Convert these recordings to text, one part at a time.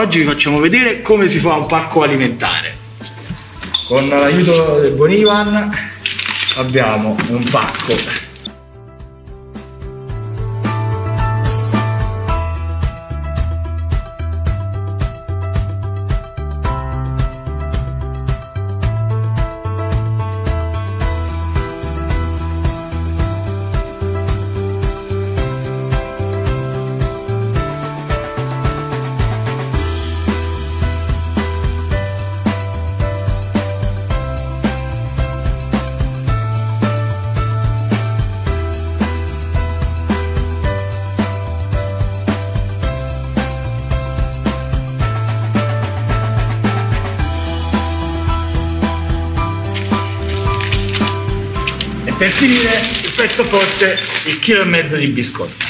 oggi vi facciamo vedere come si fa un pacco alimentare. Con l'aiuto del buon Ivan abbiamo un pacco per finire il pezzo forte il chilo e mezzo di biscotti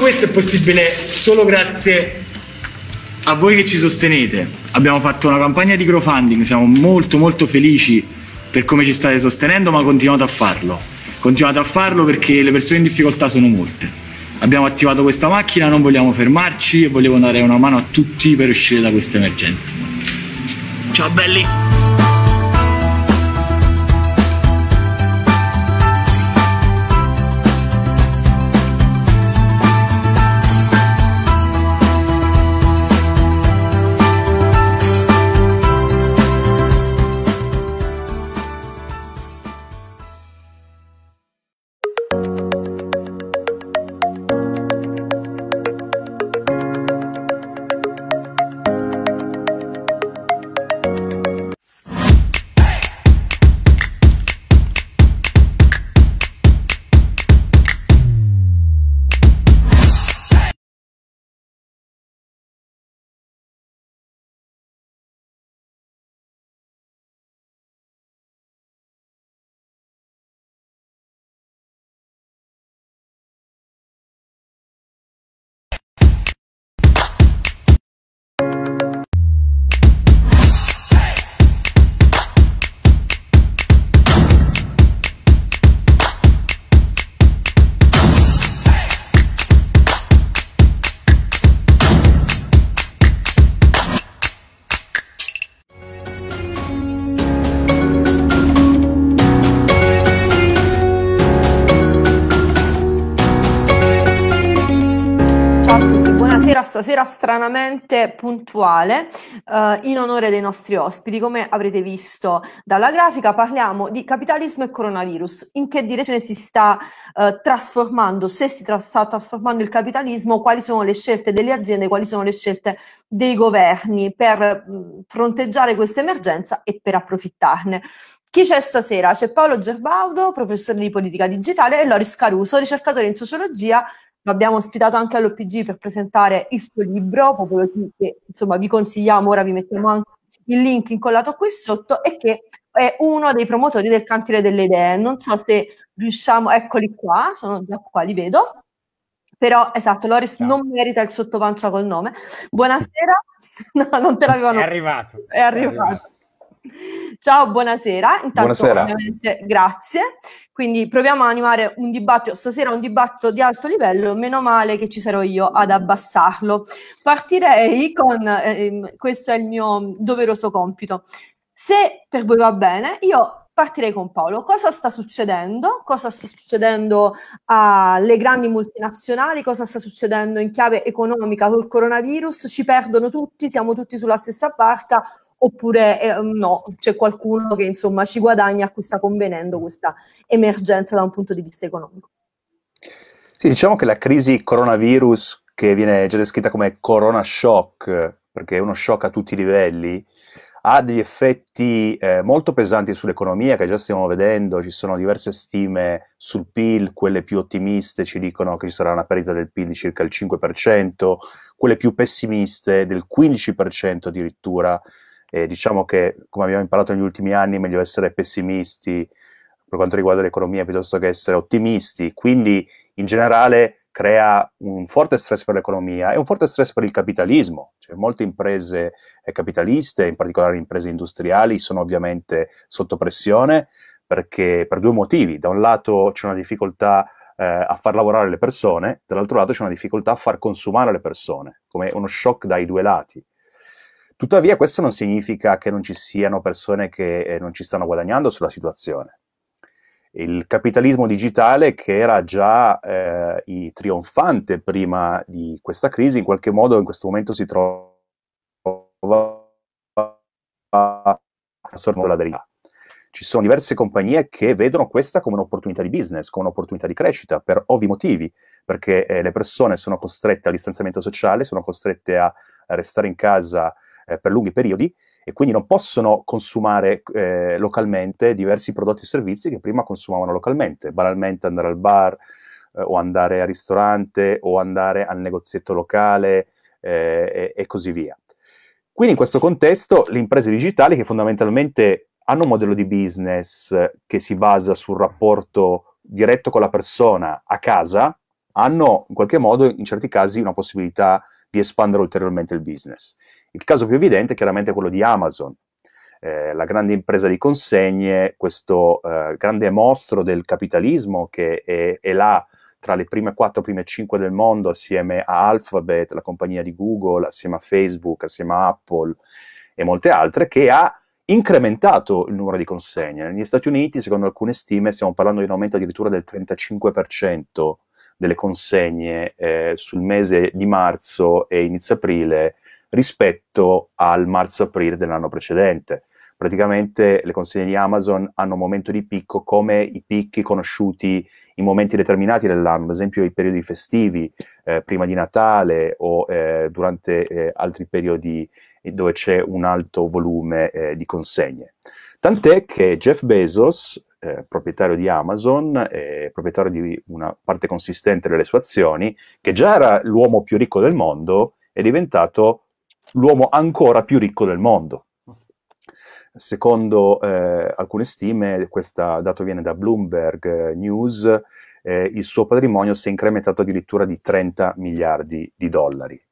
questo è possibile solo grazie a voi che ci sostenete. Abbiamo fatto una campagna di crowdfunding, siamo molto molto felici per come ci state sostenendo, ma continuate a farlo. Continuate a farlo perché le persone in difficoltà sono molte. Abbiamo attivato questa macchina, non vogliamo fermarci e vogliamo dare una mano a tutti per uscire da questa emergenza. Ciao belli! stasera stranamente puntuale eh, in onore dei nostri ospiti. Come avrete visto dalla grafica, parliamo di capitalismo e coronavirus. In che direzione si sta eh, trasformando? Se si tra- sta trasformando il capitalismo, quali sono le scelte delle aziende, quali sono le scelte dei governi per mh, mm, fronteggiare questa emergenza e per approfittarne? Chi c'è stasera? C'è Paolo Gerbaudo, professore di politica digitale, e Loris Caruso, ricercatore in sociologia lo abbiamo ospitato anche all'OPG per presentare il suo libro, proprio che insomma vi consigliamo, ora vi mettiamo anche il link incollato qui sotto, e che è uno dei promotori del Cantile delle Idee. Non so se riusciamo, eccoli qua, sono già qua, li vedo. Però esatto, Loris Ciao. non merita il sottopancia col nome. Buonasera, no, non te l'avevano. È arrivato. È arrivato. È arrivato. Ciao, buonasera. Intanto, buonasera. ovviamente, grazie. Quindi proviamo a animare un dibattito, stasera un dibattito di alto livello, meno male che ci sarò io ad abbassarlo. Partirei con, ehm, questo è il mio doveroso compito. Se per voi va bene, io partirei con Paolo. Cosa sta succedendo? Cosa sta succedendo alle grandi multinazionali? Cosa sta succedendo in chiave economica col coronavirus? Ci perdono tutti, siamo tutti sulla stessa barca oppure eh, no, c'è qualcuno che insomma ci guadagna a cui sta convenendo questa emergenza da un punto di vista economico. Sì, diciamo che la crisi coronavirus, che viene già descritta come corona shock, perché è uno shock a tutti i livelli, ha degli effetti eh, molto pesanti sull'economia che già stiamo vedendo, ci sono diverse stime sul PIL, quelle più ottimiste ci dicono che ci sarà una perdita del PIL di circa il 5%, quelle più pessimiste del 15% addirittura, e diciamo che, come abbiamo imparato negli ultimi anni, è meglio essere pessimisti per quanto riguarda l'economia piuttosto che essere ottimisti. Quindi, in generale, crea un forte stress per l'economia e un forte stress per il capitalismo. Cioè, molte imprese eh, capitaliste, in particolare imprese industriali, sono ovviamente sotto pressione perché, per due motivi. Da un lato c'è una difficoltà eh, a far lavorare le persone, dall'altro lato c'è una difficoltà a far consumare le persone, come uno shock dai due lati. Tuttavia questo non significa che non ci siano persone che eh, non ci stanno guadagnando sulla situazione. Il capitalismo digitale, che era già eh, trionfante prima di questa crisi, in qualche modo in questo momento si trova a sorgere la verità. ci sono diverse compagnie che vedono questa come un'opportunità di business, come un'opportunità di crescita, per ovvi motivi, perché eh, le persone sono costrette al distanziamento sociale, sono costrette a restare in casa eh, per lunghi periodi e quindi non possono consumare eh, localmente diversi prodotti e servizi che prima consumavano localmente, banalmente andare al bar eh, o andare al ristorante o andare al negozietto locale eh, e, e così via. Quindi in questo contesto le imprese digitali che fondamentalmente hanno un modello di business che si basa sul rapporto diretto con la persona a casa, hanno in qualche modo in certi casi una possibilità di espandere ulteriormente il business. Il caso più evidente è chiaramente quello di Amazon, eh, la grande impresa di consegne, questo eh, grande mostro del capitalismo che è, è là tra le prime 4, prime 5 del mondo, assieme a Alphabet, la compagnia di Google, assieme a Facebook, assieme a Apple e molte altre, che ha incrementato il numero di consegne. Negli Stati Uniti, secondo alcune stime, stiamo parlando di un aumento addirittura del 35% delle consegne eh, sul mese di marzo e inizio aprile rispetto al marzo-aprile dell'anno precedente. Praticamente le consegne di Amazon hanno un momento di picco come i picchi conosciuti in momenti determinati dell'anno, ad esempio i periodi festivi, eh, prima di Natale o eh, durante eh, altri periodi dove c'è un alto volume eh, di consegne. Tant'è che Jeff Bezos, eh, proprietario di Amazon, eh, proprietario di una parte consistente delle sue azioni, che già era l'uomo più ricco del mondo, è diventato l'uomo ancora più ricco del mondo. Secondo eh, alcune stime, questo dato viene da Bloomberg eh, News, eh, il suo patrimonio si è incrementato addirittura di 30 miliardi di dollari.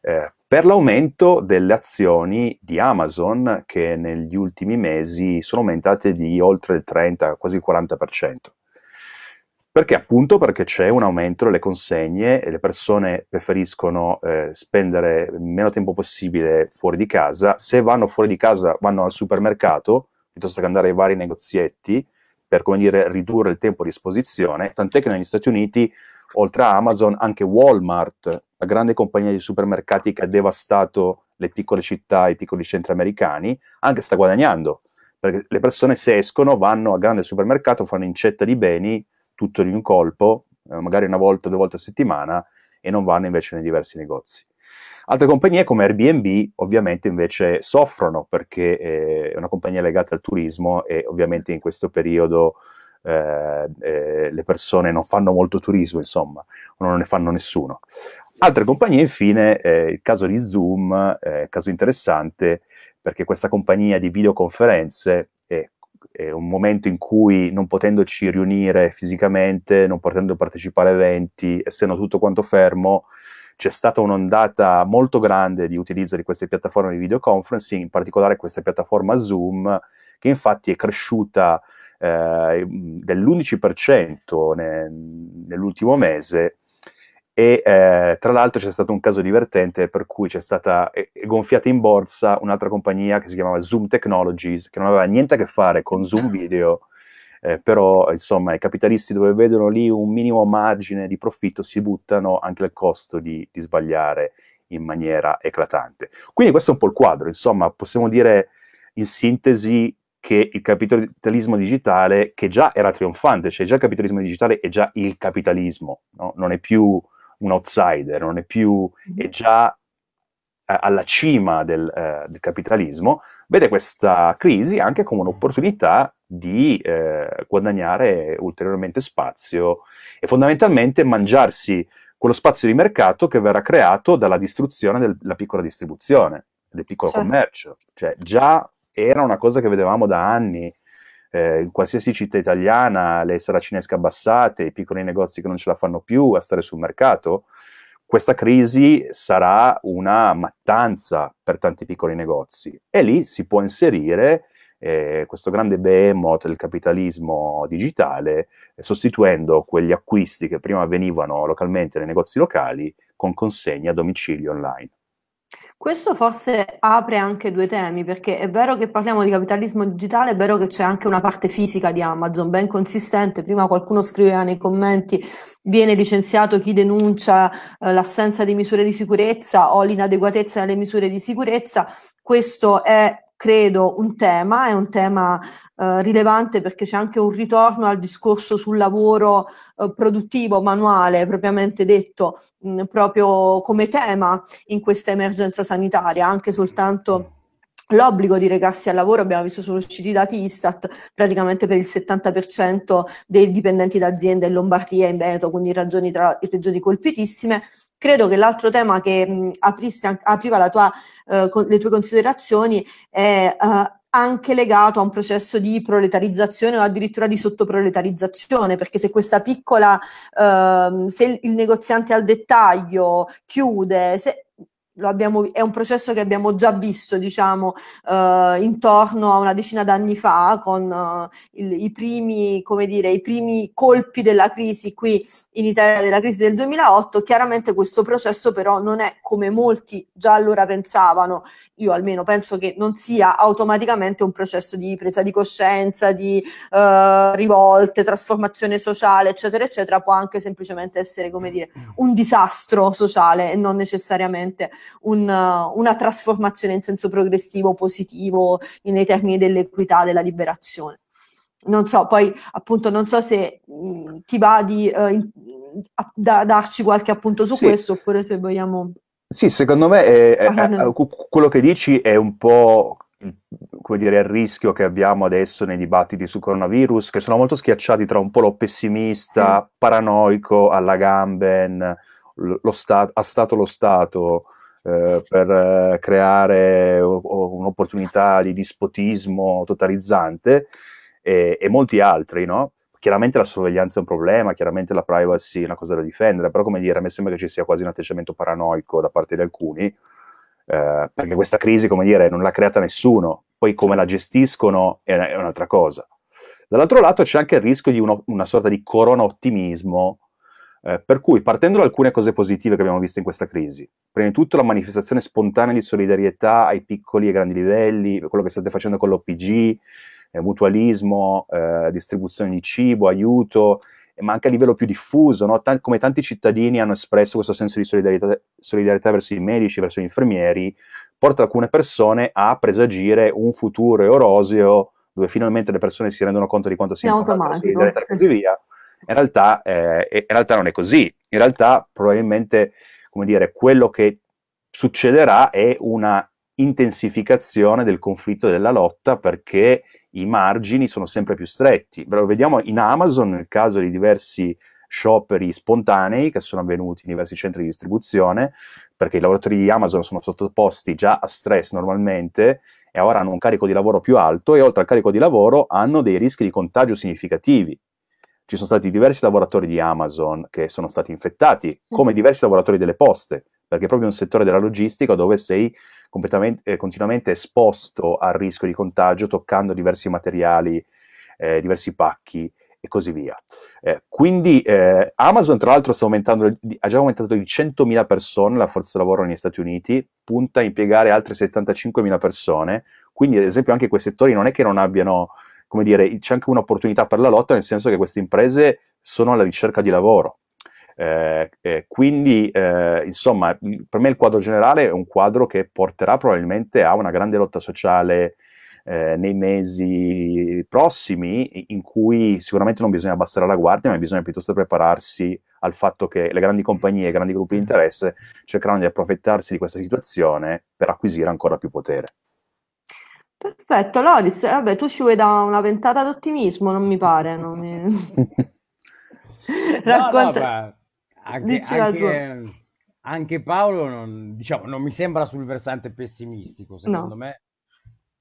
Eh, per l'aumento delle azioni di Amazon che negli ultimi mesi sono aumentate di oltre il 30, quasi il 40%. Perché appunto? Perché c'è un aumento delle consegne e le persone preferiscono eh, spendere meno tempo possibile fuori di casa. Se vanno fuori di casa, vanno al supermercato piuttosto che andare ai vari negozietti per, come dire, ridurre il tempo a disposizione. Tant'è che negli Stati Uniti, oltre a Amazon, anche Walmart la grande compagnia di supermercati che ha devastato le piccole città, i piccoli centri americani, anche sta guadagnando, perché le persone se escono vanno al grande supermercato, fanno incetta di beni, tutto di un colpo, eh, magari una volta, due volte a settimana, e non vanno invece nei diversi negozi. Altre compagnie come Airbnb ovviamente invece soffrono perché eh, è una compagnia legata al turismo e ovviamente in questo periodo eh, eh, le persone non fanno molto turismo, insomma, o non ne fanno nessuno. Altre compagnie, infine, eh, il caso di Zoom, eh, caso interessante, perché questa compagnia di videoconferenze è, è, un momento in cui, non potendoci riunire fisicamente, non potendo partecipare a eventi, essendo tutto quanto fermo, c'è stata un'ondata molto grande di utilizzo di queste piattaforme di videoconferencing, in particolare questa piattaforma Zoom, che infatti è cresciuta eh, dell'11% ne, nell'ultimo mese e eh, tra l'altro c'è stato un caso divertente per cui c'è stata eh, gonfiata in borsa un'altra compagnia che si chiamava Zoom Technologies, che non aveva niente a che fare con Zoom Video, eh, però insomma i capitalisti dove vedono lì un minimo margine di profitto si buttano anche al costo di, di sbagliare in maniera eclatante. Quindi questo è un po' il quadro, insomma possiamo dire in sintesi che il capitalismo digitale, che già era trionfante, cioè già il capitalismo digitale è già il capitalismo, no? non è più un outsider, non è più, è mm-hmm. già eh, alla cima del, eh, del, capitalismo, vede questa crisi anche come un'opportunità di eh, guadagnare ulteriormente spazio e fondamentalmente mangiarsi quello spazio di mercato che verrà creato dalla distruzione della piccola distribuzione, del piccolo certo. commercio. Cioè già era una cosa che vedevamo da anni eh, in qualsiasi città italiana, le saracinesche abbassate, i piccoli negozi che non ce la fanno più a stare sul mercato, questa crisi sarà una mattanza per tanti piccoli negozi e lì si può inserire eh, questo grande behemoth del capitalismo digitale, eh, sostituendo quegli acquisti che prima venivano localmente nei negozi locali con consegne a domicilio online. Questo forse apre anche due temi, perché è vero che parliamo di capitalismo digitale, è vero che c'è anche una parte fisica di Amazon ben consistente. Prima qualcuno scriveva nei commenti viene licenziato chi denuncia eh, l'assenza di misure di sicurezza o l'inadeguatezza delle misure di sicurezza. Questo è credo un tema, è un tema eh, rilevante perché c'è anche un ritorno al discorso sul lavoro eh, produttivo manuale, propriamente detto, mh, mm, proprio come tema in questa emergenza sanitaria, anche soltanto l'obbligo di recarsi al lavoro, abbiamo visto sono usciti i dati Istat, praticamente per il 70% dei dipendenti d'azienda in Lombardia e in Veneto, quindi ragioni tra le regioni colpitissime. Credo che l'altro tema che mh, mm, aprisse, apriva tua, eh, con, le tue considerazioni è eh, anche legato a un processo di proletarizzazione o addirittura di sottoproletarizzazione, perché se questa piccola, ehm, se il negoziante al dettaglio chiude, se, abbiamo, è un processo che abbiamo già visto, diciamo, eh, intorno a una decina d'anni fa, con eh, il, i, primi, dire, i, primi, colpi della crisi qui in Italia, della crisi del 2008. Chiaramente questo processo però non è come molti già allora pensavano, io almeno penso che non sia automaticamente un processo di presa di coscienza, di eh, rivolte, trasformazione sociale, eccetera, eccetera, può anche semplicemente essere, come dire, un disastro sociale e non necessariamente un, eh, una trasformazione in senso progressivo, positivo, nei termini dell'equità, della liberazione. Non so, poi appunto non so se mh, mm, ti va di eh, da, darci qualche appunto su sì. questo oppure se vogliamo... Sì, secondo me è, è, è, quello che dici è un po' come dire, il rischio che abbiamo adesso nei dibattiti sul coronavirus, che sono molto schiacciati tra un polo lo pessimista, paranoico alla Gamben, lo sta- a stato lo stato, eh, per eh, creare un'opportunità di dispotismo totalizzante e, e molti altri, no? Chiaramente la sorveglianza è un problema, chiaramente la privacy è una cosa da difendere, però come dire, a me sembra che ci sia quasi un atteggiamento paranoico da parte di alcuni, eh, perché questa crisi, come dire, non l'ha creata nessuno, poi come la gestiscono è, è un'altra cosa. Dall'altro lato c'è anche il rischio di uno, una sorta di corona ottimismo eh, per cui, partendo da alcune cose positive che abbiamo visto in questa crisi, prima di tutto la manifestazione spontanea di solidarietà ai piccoli e grandi livelli, quello che state facendo con l'OPG, eh, mutualismo, eh, distribuzione di cibo, aiuto, eh, ma anche a livello più diffuso, no? Tant- come tanti cittadini hanno espresso questo senso di solidarietà, solidarietà verso i medici, verso gli infermieri, porta alcune persone a presagire un futuro eroseo dove finalmente le persone si rendono conto di quanto sia importante la solidarietà e così via in realtà, eh, in realtà non è così. In realtà, probabilmente, come dire, quello che succederà è una intensificazione del conflitto e della lotta perché i margini sono sempre più stretti. lo vediamo in Amazon nel caso di diversi scioperi spontanei che sono avvenuti in diversi centri di distribuzione, perché i lavoratori di Amazon sono sottoposti già a stress normalmente e ora hanno un carico di lavoro più alto e oltre al carico di lavoro hanno dei rischi di contagio significativi ci sono stati diversi lavoratori di Amazon che sono stati infettati, come diversi lavoratori delle poste, perché è proprio un settore della logistica dove sei eh, continuamente esposto al rischio di contagio toccando diversi materiali, eh, diversi pacchi e così via. Eh, quindi eh, Amazon tra l'altro ha già aumentato di 100.000 persone la forza lavoro negli Stati Uniti, punta a impiegare altre 75.000 persone, quindi ad esempio anche quei settori non è che non abbiano come dire, c'è anche un'opportunità per la lotta, nel senso che queste imprese sono alla ricerca di lavoro. Eh, eh, quindi, eh, insomma, per me il quadro generale è un quadro che porterà probabilmente a una grande lotta sociale eh, nei mesi prossimi, in cui sicuramente non bisogna abbassare la guardia, ma bisogna piuttosto prepararsi al fatto che le grandi compagnie, i grandi gruppi di interesse cercheranno di approfittarsi di questa situazione per acquisire ancora più potere. Perfetto, Loris, vabbè, tu ci vuoi dare una ventata d'ottimismo, non mi pare. Non mi... Racconta... No, no, anche, anche, anche, Paolo non, diciamo, non, mi sembra sul versante pessimistico, secondo no. me.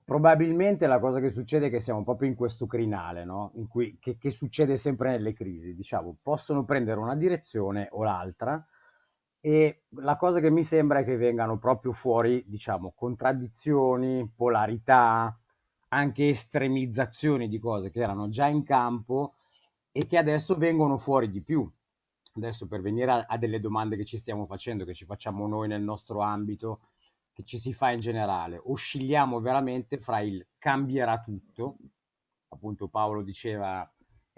Probabilmente la cosa che succede è che siamo proprio in questo crinale, in cui, che, che succede sempre nelle crisi, diciamo, possono prendere una direzione o l'altra, e la cosa che mi sembra è che vengano proprio fuori, diciamo, contraddizioni, polarità, anche estremizzazioni di cose che erano già in campo e che adesso vengono fuori di più. Adesso per venire a, a delle domande che ci stiamo facendo, che ci facciamo noi nel nostro ambito, che ci si fa in generale, oscilliamo veramente fra il cambierà tutto, appunto Paolo diceva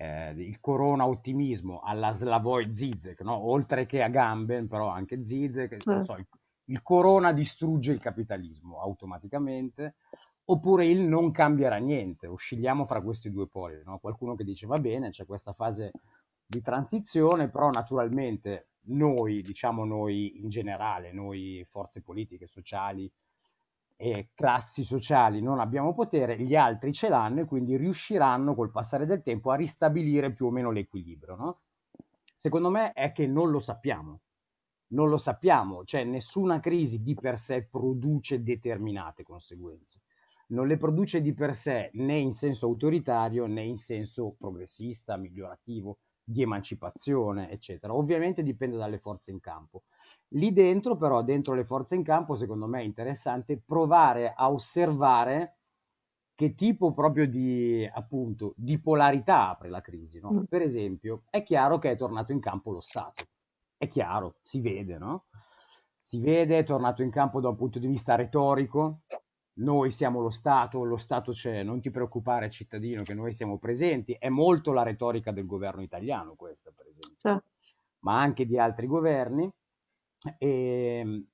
eh, il corona ottimismo alla Slavoj Zizek, no? oltre che a Gamben, però anche Zizek, eh. so, il, il, corona distrugge il capitalismo automaticamente, oppure il non cambierà niente, oscilliamo fra questi due poli. No? Qualcuno che dice va bene, c'è questa fase di transizione, però naturalmente noi, diciamo noi in generale, noi forze politiche, sociali, eh, classi sociali non abbiamo potere, gli altri ce l'hanno e quindi riusciranno col passare del tempo a ristabilire più o meno l'equilibrio. No? Secondo me è che non lo sappiamo, non lo sappiamo, cioè nessuna crisi di per sé produce determinate conseguenze, non le produce di per sé né in senso autoritario né in senso progressista, migliorativo, di emancipazione, eccetera. Ovviamente dipende dalle forze in campo. Lì dentro, però, dentro le forze in campo, secondo me è interessante provare a osservare che tipo proprio di, appunto, di polarità apre la crisi. No? Mm. Per esempio, è chiaro che è tornato in campo lo Stato. È chiaro, si vede, no? Si vede, è tornato in campo da un punto di vista retorico. Noi siamo lo Stato, lo Stato c'è, non ti preoccupare cittadino che noi siamo presenti. È molto la retorica del governo italiano questa, per esempio, sì. Certo. ma anche di altri governi e, ehm,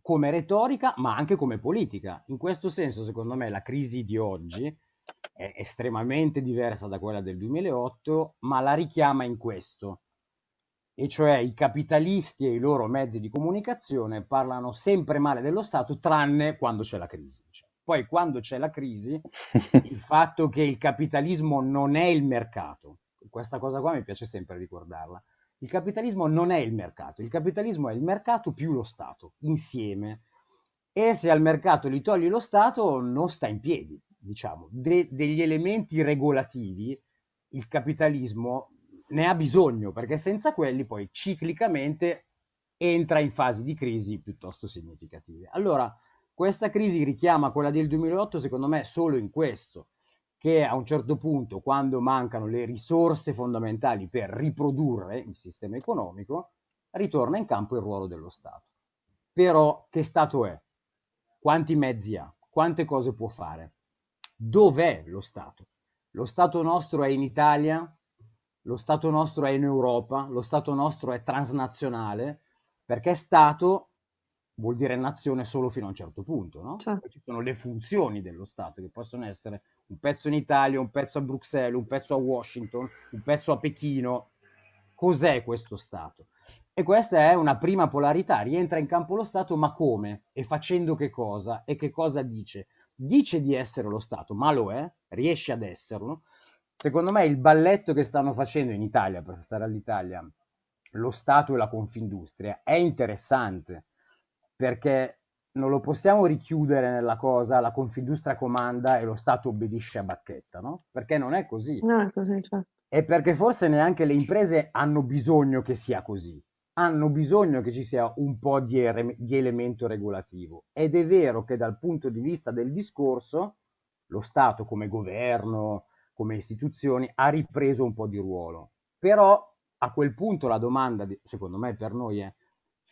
come retorica ma anche come politica. In questo senso, secondo me, la crisi di oggi è estremamente diversa da quella del 2008, ma la richiama in questo, e cioè i capitalisti e i loro mezzi di comunicazione parlano sempre male dello Stato, tranne quando c'è la crisi. Cioè, poi quando c'è la crisi, il fatto che il capitalismo non è il mercato, questa cosa qua mi piace sempre ricordarla, il capitalismo non è il mercato, il capitalismo è il mercato più lo Stato, insieme. E se al mercato li togli lo Stato, non sta in piedi, diciamo. De- degli elementi regolativi, il capitalismo ne ha bisogno, perché senza quelli poi ciclicamente entra in fasi di crisi piuttosto significative. Allora, questa crisi richiama quella del 2008, secondo me, solo in questo che a un certo punto, quando mancano le risorse fondamentali per riprodurre il sistema economico, ritorna in campo il ruolo dello Stato. Però che Stato è? Quanti mezzi ha? Quante cose può fare? Dov'è lo Stato? Lo Stato nostro è in Italia? Lo Stato nostro è in Europa? Lo Stato nostro è transnazionale? Perché Stato vuol dire nazione solo fino a un certo punto, no? certo. Ci sono le funzioni dello Stato che possono essere un pezzo in Italia, un pezzo a Bruxelles, un pezzo a Washington, un pezzo a Pechino. Cos'è questo Stato? E questa è una prima polarità, rientra in campo lo Stato, ma come? E facendo che cosa? E che cosa dice? Dice di essere lo Stato, ma lo è, riesce ad esserlo. Secondo me il balletto che stanno facendo in Italia, per stare all'Italia, lo Stato e la Confindustria, è interessante, perché non lo possiamo richiudere nella cosa, la Confindustria comanda e lo Stato obbedisce a bacchetta, no? Perché non è così. No, è così, certo. E perché forse neanche le imprese hanno bisogno che sia così. Hanno bisogno che ci sia un po' di, ere- di elemento regolativo. Ed è vero che dal punto di vista del discorso, lo Stato come governo, come istituzioni, ha ripreso un po' di ruolo. Però a quel punto la domanda, secondo me per noi è,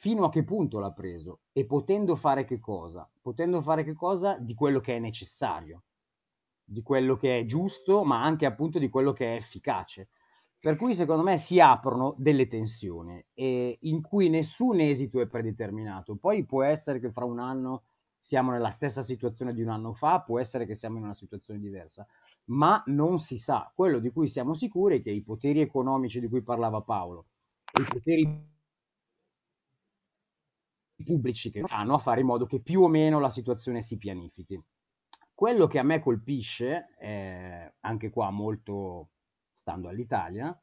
fino a che punto l'ha preso e potendo fare che cosa? Potendo fare che cosa di quello che è necessario, di quello che è giusto, ma anche appunto di quello che è efficace. Per cui secondo me si aprono delle tensioni e in cui nessun esito è predeterminato. Poi può essere che fra un anno siamo nella stessa situazione di un anno fa, può essere che siamo in una situazione diversa, ma non si sa. Quello di cui siamo sicuri è che i poteri economici di cui parlava Paolo, i poteri pubblici che fanno a fare in modo che più o meno la situazione si pianifichi. Quello che a me colpisce, eh, anche qua molto stando all'Italia,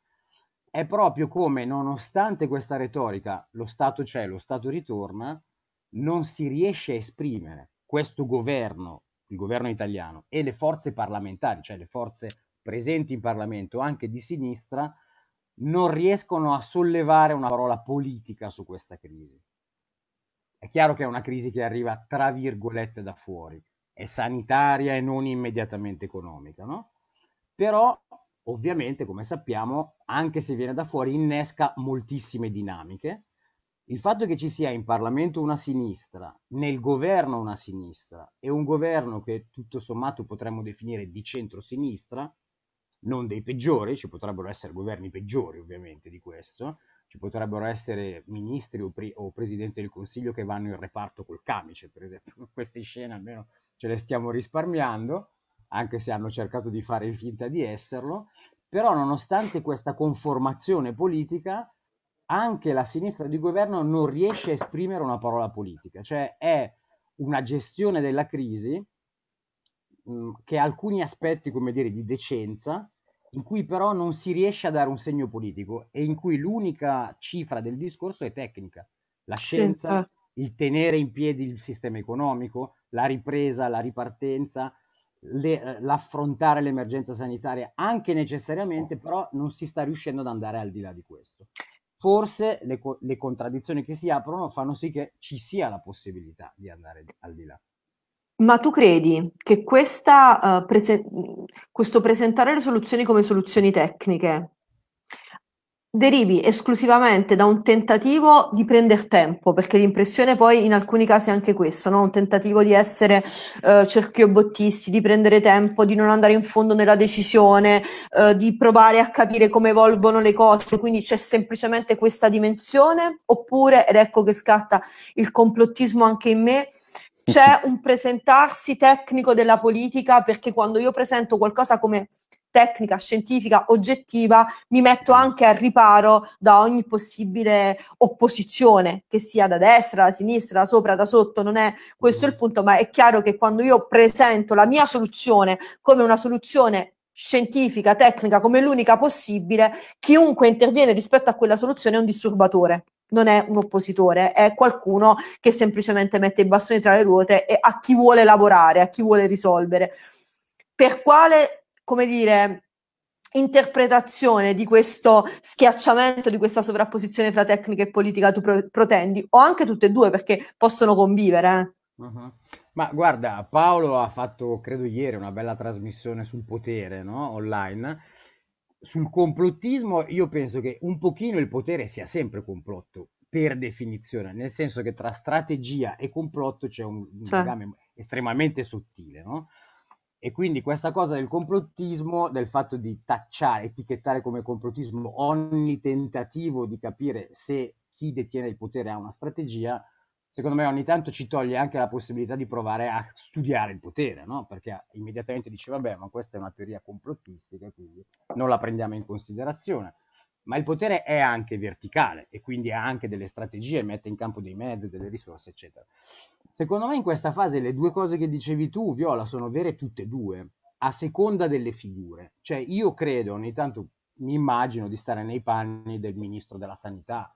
è proprio come nonostante questa retorica, lo Stato c'è, lo Stato ritorna, non si riesce a esprimere questo governo, il governo italiano e le forze parlamentari, cioè le forze presenti in Parlamento anche di sinistra, non riescono a sollevare una parola politica su questa crisi. È chiaro che è una crisi che arriva tra virgolette da fuori, è sanitaria e non immediatamente economica, no? Però ovviamente, come sappiamo, anche se viene da fuori, innesca moltissime dinamiche. Il fatto che ci sia in Parlamento una sinistra, nel governo una sinistra e un governo che tutto sommato potremmo definire di centrosinistra, non dei peggiori, ci potrebbero essere governi peggiori ovviamente di questo, ci potrebbero essere ministri o, pre- o presidenti del consiglio che vanno in reparto col camice, per esempio. Queste scene almeno ce le stiamo risparmiando, anche se hanno cercato di fare finta di esserlo. Però, nonostante questa conformazione politica, anche la sinistra di governo non riesce a esprimere una parola politica, cioè è una gestione della crisi mh, che ha alcuni aspetti, come dire, di decenza, in cui però non si riesce a dare un segno politico e in cui l'unica cifra del discorso è tecnica. La scienza, Senza. Eh. il tenere in piedi il sistema economico, la ripresa, la ripartenza, le, eh, l'affrontare l'emergenza sanitaria, anche necessariamente, però non si sta riuscendo ad andare al di là di questo. Forse le, le contraddizioni che si aprono fanno sì che ci sia la possibilità di andare al di là. Ma tu credi che questa, uh, prese- questo presentare le soluzioni come soluzioni tecniche derivi esclusivamente da un tentativo di prendere tempo, perché l'impressione poi in alcuni casi è anche questo, no? un tentativo di essere eh, cerchiobottisti, di prendere tempo, di non andare in fondo nella decisione, eh, di provare a capire come evolvono le cose, quindi c'è semplicemente questa dimensione, oppure, ed ecco che scatta il complottismo anche in me, c'è un presentarsi tecnico della politica perché quando io presento qualcosa come tecnica, scientifica, oggettiva, mi metto anche al riparo da ogni possibile opposizione, che sia da destra, da sinistra, da sopra, da sotto, non è questo il punto, ma è chiaro che quando io presento la mia soluzione come una soluzione scientifica, tecnica, come l'unica possibile, chiunque interviene rispetto a quella soluzione è un disturbatore non è un oppositore, è qualcuno che semplicemente mette i bastoni tra le ruote e a chi vuole lavorare, a chi vuole risolvere. Per quale, come dire, interpretazione di questo schiacciamento, di questa sovrapposizione fra tecnica e politica tu pro- protendi, o anche tutte e due perché possono convivere. Uh-huh. Ma guarda, Paolo ha fatto, credo ieri, una bella trasmissione sul potere no? online sul complottismo io penso che un pochino il potere sia sempre complotto, per definizione, nel senso che tra strategia e complotto c'è un, un cioè. legame estremamente sottile, no? E quindi questa cosa del complottismo, del fatto di tacciare, etichettare come complottismo ogni tentativo di capire se chi detiene il potere ha una strategia, secondo me ogni tanto ci toglie anche la possibilità di provare a studiare il potere, no? perché immediatamente dice vabbè ma questa è una teoria complottistica, quindi non la prendiamo in considerazione. Ma il potere è anche verticale e quindi ha anche delle strategie, mette in campo dei mezzi, delle risorse, eccetera. Secondo me in questa fase le due cose che dicevi tu, Viola, sono vere tutte e due, a seconda delle figure. Cioè io credo, ogni tanto mi immagino di stare nei panni del ministro della sanità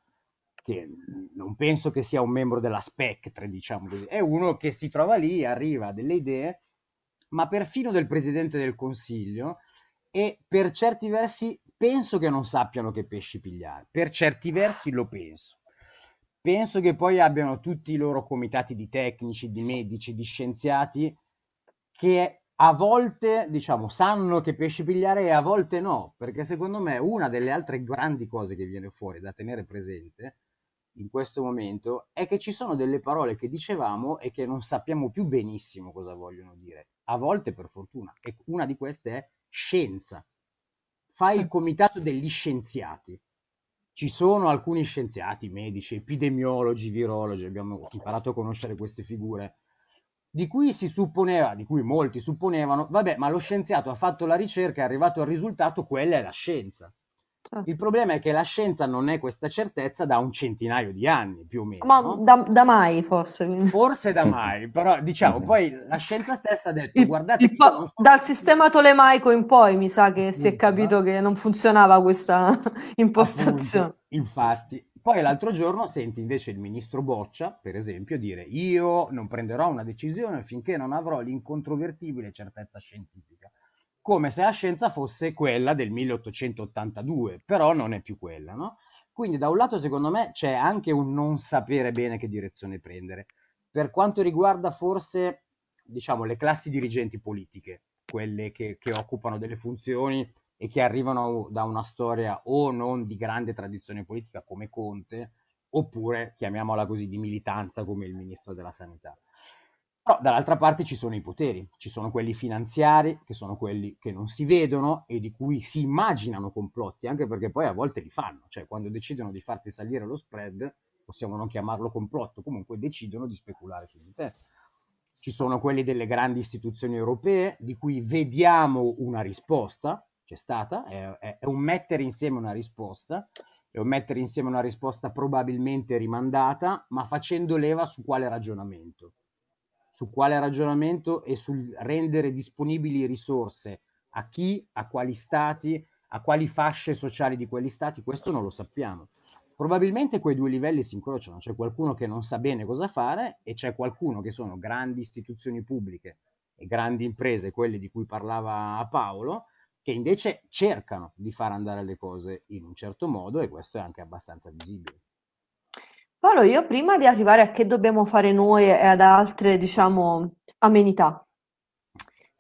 che non penso che sia un membro della Spectre, diciamo così, è uno che si trova lì, arriva a delle idee, ma perfino del Presidente del Consiglio, e per certi versi penso che non sappiano che pesci pigliare, per certi versi lo penso. Penso che poi abbiano tutti i loro comitati di tecnici, di medici, di scienziati che a volte, diciamo, sanno che pesci pigliare e a volte no, perché secondo me una delle altre grandi cose che viene fuori da tenere presente è in questo momento è che ci sono delle parole che dicevamo e che non sappiamo più benissimo cosa vogliono dire, a volte per fortuna, e una di queste è scienza. Fa il comitato degli scienziati. Ci sono alcuni scienziati, medici, epidemiologi, virologi, abbiamo imparato a conoscere queste figure, di cui si supponeva, di cui molti supponevano, vabbè, ma lo scienziato ha fatto la ricerca, è arrivato al risultato, quella è la scienza. Certo. Il problema è che la scienza non è questa certezza da un centinaio di anni, più o meno. Ma no? da, da, mai, forse. Forse da mai, però diciamo, poi la scienza stessa ha detto, il, guardate... Il pa- so dal sistema tolemaico in poi mi sa che si è capito che non funzionava questa impostazione. Appunto, infatti. Poi l'altro giorno senti invece il ministro Boccia, per esempio, dire io non prenderò una decisione finché non avrò l'incontrovertibile certezza scientifica come se la scienza fosse quella del 1882, però non è più quella, no? Quindi da un lato secondo me c'è anche un non sapere bene che direzione prendere. Per quanto riguarda forse, diciamo, le classi dirigenti politiche, quelle che, che occupano delle funzioni e che arrivano da una storia o non di grande tradizione politica come Conte, oppure, chiamiamola così, di militanza come il ministro della Sanità però dall'altra parte ci sono i poteri, ci sono quelli finanziari, che sono quelli che non si vedono e di cui si immaginano complotti, anche perché poi a volte li fanno, cioè quando decidono di farti salire lo spread, possiamo non chiamarlo complotto, comunque decidono di speculare su di te. Ci sono quelli delle grandi istituzioni europee, di cui vediamo una risposta, c'è stata, è, è, è un mettere insieme una risposta, è un mettere insieme una risposta probabilmente rimandata, ma facendo leva su quale ragionamento su quale ragionamento e sul rendere disponibili risorse a chi, a quali stati, a quali fasce sociali di quegli stati, questo non lo sappiamo. Probabilmente quei due livelli si incrociano, c'è qualcuno che non sa bene cosa fare e c'è qualcuno che sono grandi istituzioni pubbliche e grandi imprese, quelle di cui parlava Paolo, che invece cercano di far andare le cose in un certo modo e questo è anche abbastanza visibile. Paolo, io prima di arrivare a che dobbiamo fare noi e ad altre, diciamo, amenità,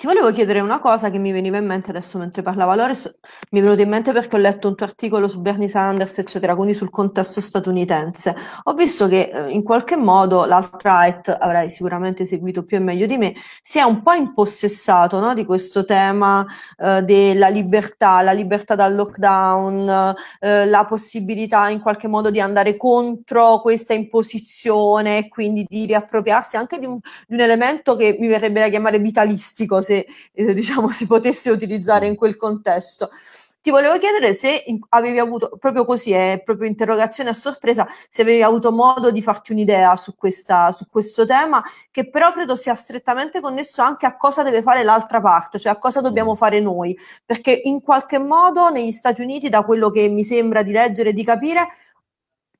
ti volevo chiedere una cosa che mi veniva in mente adesso mentre parlava Lores, mi è venuto in mente perché ho letto un tuo articolo su Bernie Sanders, eccetera, quindi sul contesto statunitense. Ho visto che eh, in qualche modo l'alt-right, avrai sicuramente seguito più e meglio di me, si è un po' impossessato no, di questo tema eh, della libertà, la libertà dal lockdown, eh, la possibilità in qualche modo di andare contro questa imposizione, e quindi di riappropriarsi anche di un, di un elemento che mi verrebbe da chiamare vitalistico, se eh, diciamo, si potesse utilizzare in quel contesto. Ti volevo chiedere se avevi avuto, proprio così, è eh, proprio interrogazione a sorpresa, se avevi avuto modo di farti un'idea su, questa, su questo tema, che però credo sia strettamente connesso anche a cosa deve fare l'altra parte, cioè a cosa dobbiamo fare noi, perché in qualche modo negli Stati Uniti, da quello che mi sembra di leggere e di capire,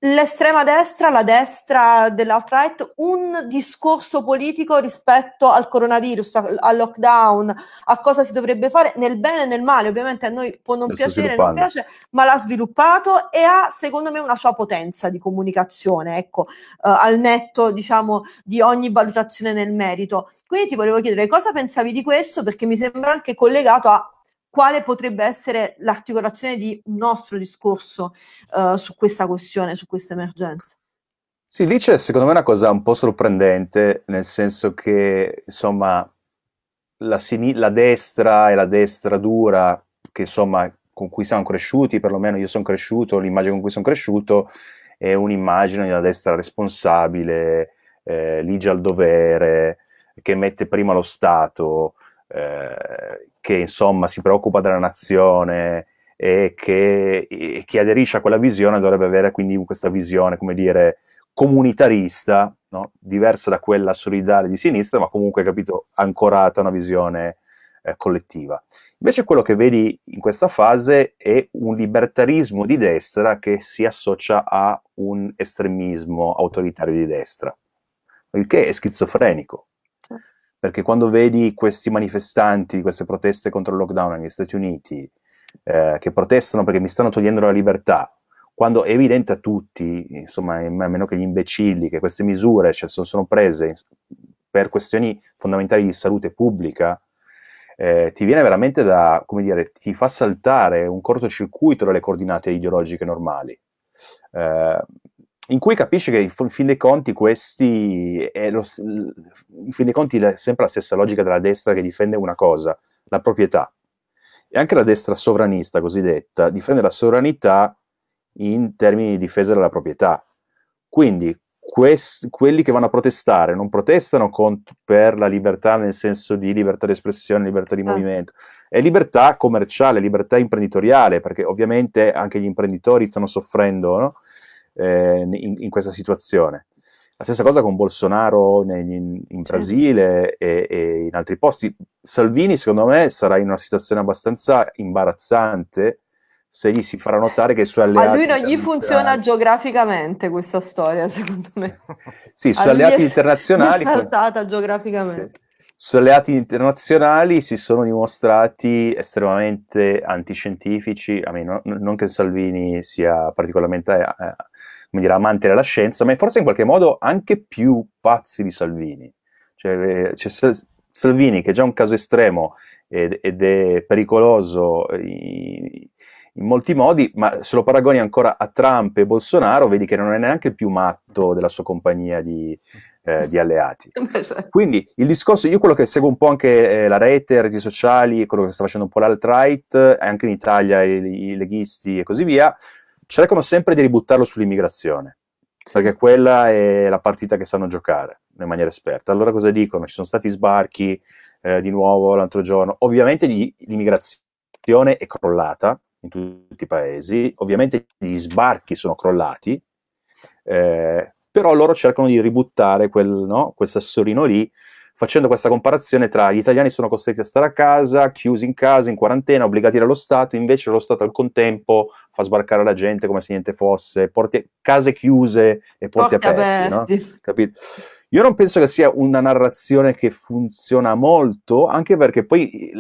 l'estrema destra, la destra dell'alt-right, un discorso politico rispetto al coronavirus, al lockdown, a cosa si dovrebbe fare nel bene e nel male. Ovviamente a noi può non piacere, non piace, ma l'ha sviluppato e ha, secondo me, una sua potenza di comunicazione, ecco, eh, al netto, diciamo, di ogni valutazione nel merito. Quindi ti volevo chiedere cosa pensavi di questo, perché mi sembra anche collegato a quale potrebbe essere l'articolazione di un nostro discorso uh, su questa questione, su questa emergenza. Sì, lì c'è secondo me una cosa un po' sorprendente, nel senso che insomma la, sin- la destra e la destra dura, che insomma con cui siamo cresciuti, perlomeno io sono cresciuto, l'immagine con cui sono cresciuto è un'immagine di una destra responsabile, eh, ligia al dovere, che mette prima lo Stato, eh, che insomma si preoccupa della nazione e che e chi aderisce a quella visione dovrebbe avere quindi questa visione, come dire, comunitarista, no? diversa da quella solidale di sinistra, ma comunque, capito, ancorata a una visione eh, collettiva. Invece quello che vedi in questa fase è un libertarismo di destra che si associa a un estremismo autoritario di destra, il che è schizofrenico, perché quando vedi questi manifestanti, queste proteste contro il lockdown negli Stati Uniti, eh, che protestano perché mi stanno togliendo la libertà, quando è evidente a tutti, insomma, a meno che gli imbecilli, che queste misure cioè, sono, sono, prese per questioni fondamentali di salute pubblica, eh, ti viene veramente da, come dire, ti fa saltare un cortocircuito delle coordinate ideologiche normali. Eh, in cui capisce che in fin dei conti questi lo, in fin dei conti è sempre la stessa logica della destra che difende una cosa, la proprietà. E anche la destra sovranista cosiddetta difende la sovranità in termini di difesa della proprietà. Quindi quest, quelli che vanno a protestare non protestano con, per la libertà nel senso di libertà di espressione, libertà di ah. movimento, è libertà commerciale, libertà imprenditoriale, perché ovviamente anche gli imprenditori stanno soffrendo, no? eh, in, in, questa situazione. La stessa cosa con Bolsonaro in, in certo. Brasile e, e, in altri posti. Salvini, secondo me, sarà in una situazione abbastanza imbarazzante se gli si farà notare che i suoi alleati... A lui non gli funziona geograficamente questa storia, secondo me. sì, i suoi alleati è, internazionali... È saltata geograficamente. Sì alleati internazionali si sono dimostrati estremamente antiscientifici, a me, no, non che Salvini sia particolarmente eh, eh dire, amante della scienza, ma forse in qualche modo anche più pazzi di Salvini. Cioè, cioè, Salvini, che è già un caso estremo ed, ed è pericoloso. Eh, in molti modi, ma se lo paragoni ancora a Trump e Bolsonaro, vedi che non è neanche più matto della sua compagnia di, eh, di alleati. Esatto. Quindi il discorso, io quello che seguo un po' anche eh, la rete, le reti sociali, quello che sta facendo un po' l'alt-right, anche in Italia i, i leghisti e così via, cercano sempre di ributtarlo sull'immigrazione perché quella è la partita che sanno giocare in maniera esperta. Allora cosa dicono? Ci sono stati sbarchi eh, di nuovo l'altro giorno. Ovviamente gli, l'immigrazione è crollata, in tutti i paesi, ovviamente gli sbarchi sono crollati, eh, però loro cercano di ributtare quel, no, quel sassolino lì facendo questa comparazione tra gli italiani sono costretti a stare a casa, chiusi in casa, in quarantena, obbligati dallo Stato, invece lo Stato al contempo fa sbarcare la gente come se niente fosse, porti, case chiuse e porti Porta aperti. No? Capito? Io non penso che sia una narrazione che funziona molto, anche perché poi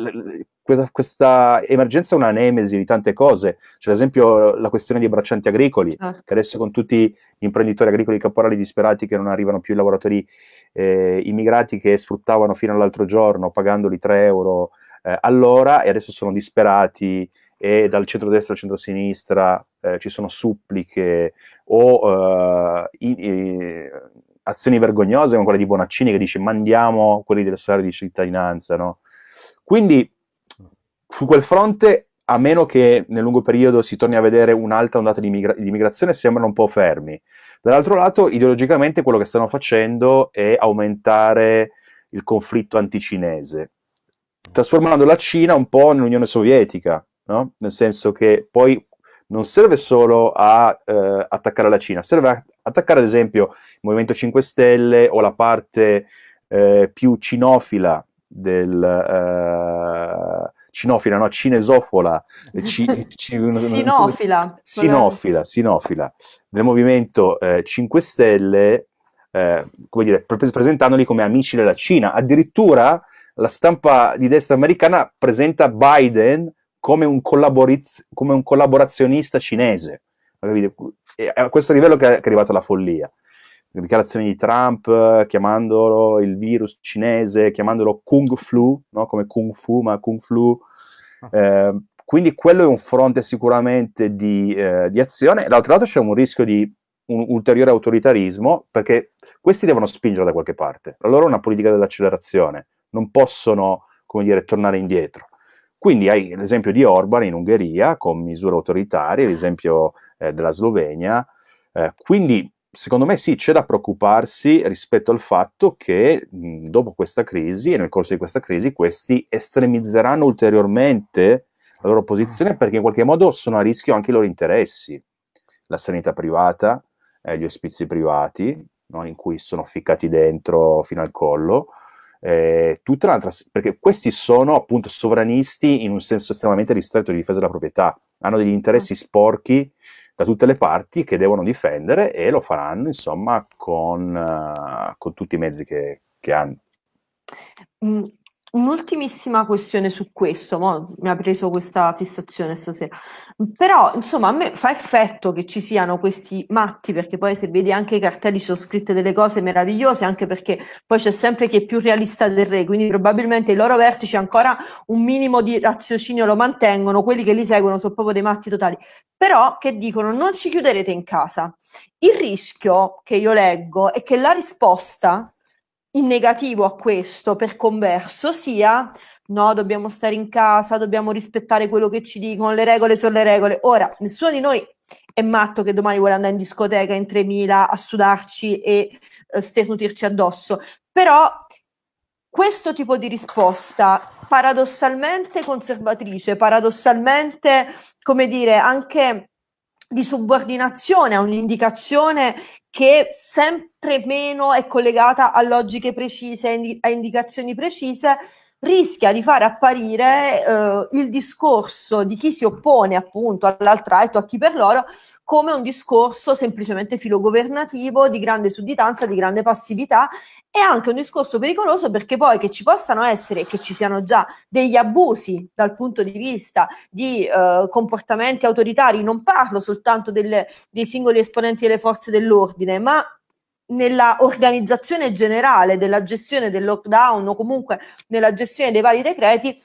questa, questa, emergenza è una nemesi di tante cose, c'è cioè, ad esempio la questione dei braccianti agricoli, certo. che adesso con tutti gli imprenditori agricoli caporali disperati che non arrivano più i lavoratori eh, immigrati che sfruttavano fino all'altro giorno pagandoli 3 euro eh, all'ora e adesso sono disperati e dal centro-destra al centro-sinistra eh, ci sono suppliche o eh, i, i, azioni vergognose come quella di Bonaccini che dice mandiamo quelli del salario di cittadinanza, no? Quindi su quel fronte, a meno che nel lungo periodo si torni a vedere un'alta ondata di, migra- di migrazione, sembrano un po' fermi. Dall'altro lato, ideologicamente, quello che stanno facendo è aumentare il conflitto anticinese, trasformando la Cina un po' nell'Unione Sovietica, no? nel senso che poi non serve solo a eh, attaccare la Cina, serve a attaccare ad esempio il Movimento 5 Stelle o la parte eh, più cinofila del, eh, cinofila, no, cinesofola, eh, ci, ci, sinofila. So, sinofila, sinofila, del movimento eh, 5 Stelle, eh, come dire, presentandoli come amici della Cina. Addirittura la stampa di destra americana presenta Biden come un, collaboriz- come un collaborazionista cinese. È a questo livello che è arrivata la follia dichiarazioni di Trump chiamandolo il virus cinese, chiamandolo Kung Flu, no? come Kung Fu, ma Kung Flu. Eh, quindi quello è un fronte sicuramente di, eh, di azione. D'altro lato c'è un rischio di un ulteriore autoritarismo, perché questi devono spingere da qualche parte. La loro è una politica dell'accelerazione, non possono, come dire, tornare indietro. Quindi hai l'esempio di Orban in Ungheria con misure autoritarie, l'esempio eh, della Slovenia. Eh, quindi Secondo me sì, c'è da preoccuparsi rispetto al fatto che mh, mhmm, dopo questa crisi e nel corso di questa crisi questi estremizzeranno ulteriormente la loro posizione perché in qualche modo sono a rischio anche i loro interessi. La sanità privata, eh, gli ospizi privati, no, in cui sono ficcati dentro fino al collo, eh, tutta l'altra, perché questi sono appunto sovranisti in un senso estremamente ristretto di difesa della proprietà, hanno degli interessi sporchi da tutte le parti che devono difendere e lo faranno insomma con, uh, con tutti i mezzi che, che hanno. Mm, Un'ultimissima questione su questo, mo mi ha preso questa fissazione stasera, però insomma a me fa effetto che ci siano questi matti perché poi se vedi anche i cartelli sono scritte delle cose meravigliose anche perché poi c'è sempre chi è più realista del re, quindi probabilmente i loro vertici ancora un minimo di raziocinio lo mantengono, quelli che li seguono sono proprio dei matti totali, però che dicono non ci chiuderete in casa. Il rischio che io leggo è che la risposta in negativo a questo, per converso, sia no, dobbiamo stare in casa, dobbiamo rispettare quello che ci dicono, le regole sono le regole. Ora, nessuno di noi è matto che domani vuole andare in discoteca in 3000 a sudarci e eh, sternutirci addosso, però questo tipo di risposta paradossalmente conservatrice, paradossalmente, come dire, anche di subordinazione a un'indicazione che sempre meno è collegata a logiche precise, a indicazioni precise, rischia di far apparire eh, il discorso di chi si oppone appunto all'altra, a chi per loro, come un discorso semplicemente filogovernativo di grande sudditanza, di grande passività è anche un discorso pericoloso perché poi che ci possano essere e che ci siano già degli abusi dal punto di vista di eh, comportamenti autoritari, non parlo soltanto delle, dei singoli esponenti delle forze dell'ordine, ma nella organizzazione generale della gestione del lockdown o comunque nella gestione dei vari decreti